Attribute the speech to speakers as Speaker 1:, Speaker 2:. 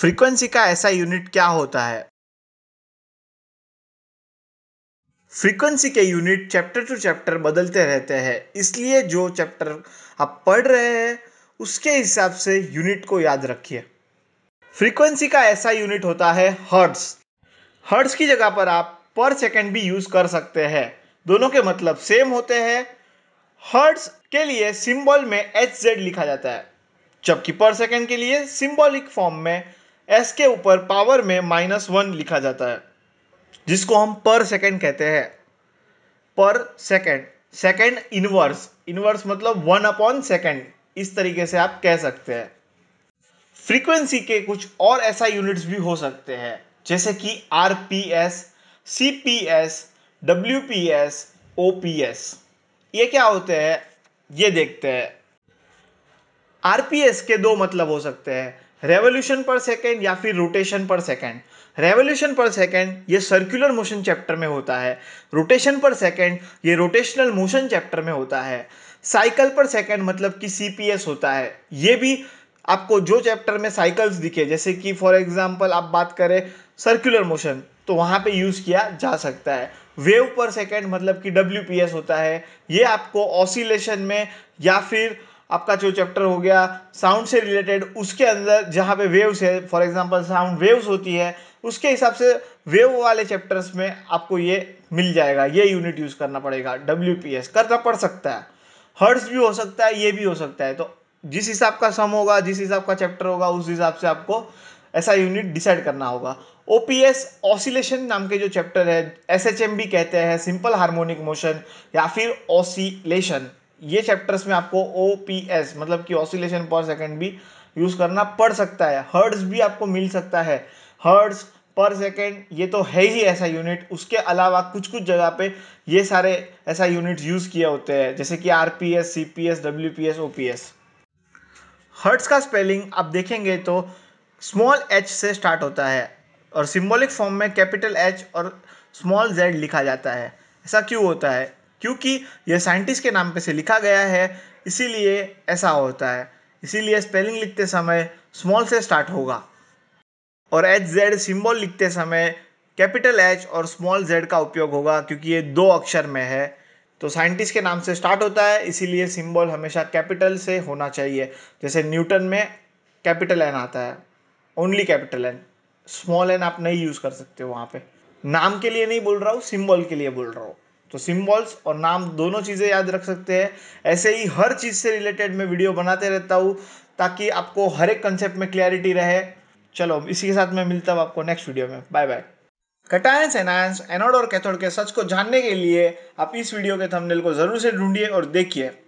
Speaker 1: frequency का ऐसा unit क्या होता है फ्रीक्वेंसी के यूनिट चैप्टर टू चैप्टर बदलते रहते हैं इसलिए जो चैप्टर आप पढ़ रहे हैं उसके हिसाब से यूनिट को याद रखिए फ्रीक्वेंसी का ऐसा यूनिट होता है हर्ट्स हर्ट्स की जगह पर आप पर सेकंड भी यूज कर सकते हैं दोनों के मतलब सेम होते हैं हर्ट्स के लिए सिंबल में एच जेड लिखा जाता है जबकि पर सेकंड के लिए सिंबॉलिक फॉर्म में एस के ऊपर पावर में माइनस वन लिखा जाता है जिसको हम पर सेकेंड कहते हैं पर सेकेंड सेकेंड इनवर्स इनवर्स मतलब वन अपॉन सेकेंड इस तरीके से आप कह सकते हैं फ्रीक्वेंसी के कुछ और ऐसा यूनिट्स भी हो सकते हैं जैसे कि R P S C P S W P S O P S ये क्या होते हैं ये देखते हैं आर पी एस के दो मतलब हो सकते हैं रेवोल्यूशन पर सेकेंड या फिर रोटेशन पर सेकेंड रेवोल्यूशन पर सेकेंड ये सर्कुलर मोशन चैप्टर में होता है रोटेशन पर सेकेंड ये रोटेशनल मोशन चैप्टर में होता है साइकिल पर सेकेंड मतलब कि सी होता है ये भी आपको जो चैप्टर में साइकिल्स दिखे जैसे कि फॉर एग्जाम्पल आप बात करें सर्कुलर मोशन तो वहाँ पे यूज़ किया जा सकता है वेव पर सेकेंड मतलब कि डब्ल्यू होता है ये आपको ऑसिलेशन में या फिर आपका जो चैप्टर हो गया साउंड से रिलेटेड उसके अंदर जहाँ पे वेव्स है फॉर एग्जांपल साउंड वेव्स होती है उसके हिसाब से वेव वाले चैप्टर्स में आपको ये मिल जाएगा ये यूनिट यूज़ करना पड़ेगा डब्ल्यू करना पड़ सकता है हर्ट्स भी हो सकता है ये भी हो सकता है तो जिस हिसाब का सम होगा जिस हिसाब का चैप्टर होगा उस हिसाब से आपको ऐसा यूनिट डिसाइड करना होगा ओ पी एस ऑसिलेशन नाम के जो चैप्टर है एस एच एम भी कहते हैं सिंपल हार्मोनिक मोशन या फिर ऑसिलेशन ये चैप्टर्स में आपको ओ पी एस मतलब कि ऑसिलेशन पर सेकेंड भी यूज़ करना पड़ सकता है हर्ड्स भी आपको मिल सकता है हर्ड्स पर सेकेंड ये तो है ही ऐसा यूनिट उसके अलावा कुछ कुछ जगह पे ये सारे ऐसा यूनिट्स यूज़ किए होते हैं जैसे कि R P S C P S W P S O P S hertz का स्पेलिंग आप देखेंगे तो स्मॉल एच से स्टार्ट होता है और सिम्बोलिक फॉर्म में कैपिटल एच और स्मॉल जेड लिखा जाता है ऐसा क्यों होता है क्योंकि यह साइंटिस्ट के नाम पे से लिखा गया है इसीलिए ऐसा होता है इसीलिए स्पेलिंग लिखते समय स्मॉल से स्टार्ट होगा और एच जेड सिम्बॉल लिखते समय कैपिटल एच और स्मॉल जेड का उपयोग होगा क्योंकि ये दो अक्षर में है तो साइंटिस्ट के नाम से स्टार्ट होता है इसीलिए सिंबल हमेशा कैपिटल से होना चाहिए जैसे न्यूटन में कैपिटल एन आता है only capital N small N आप नहीं यूज़ कर सकते हो वहाँ पे नाम के लिए नहीं बोल रहा हूँ सिंबल के लिए बोल रहा हूँ तो सिम्बॉल्स और नाम दोनों चीज़ें याद रख सकते हैं ऐसे ही हर चीज़ से रिलेटेड मैं वीडियो बनाते रहता हूँ ताकि आपको हर एक कंसेप्ट में क्लैरिटी रहे चलो इसी के साथ मैं मिलता हूँ आपको नेक्स्ट वीडियो में bye bye cations anions anode और कैथोड के सच को जानने के लिए आप इस वीडियो के थंबनेल को ज़रूर से ढूंढिए और देखिए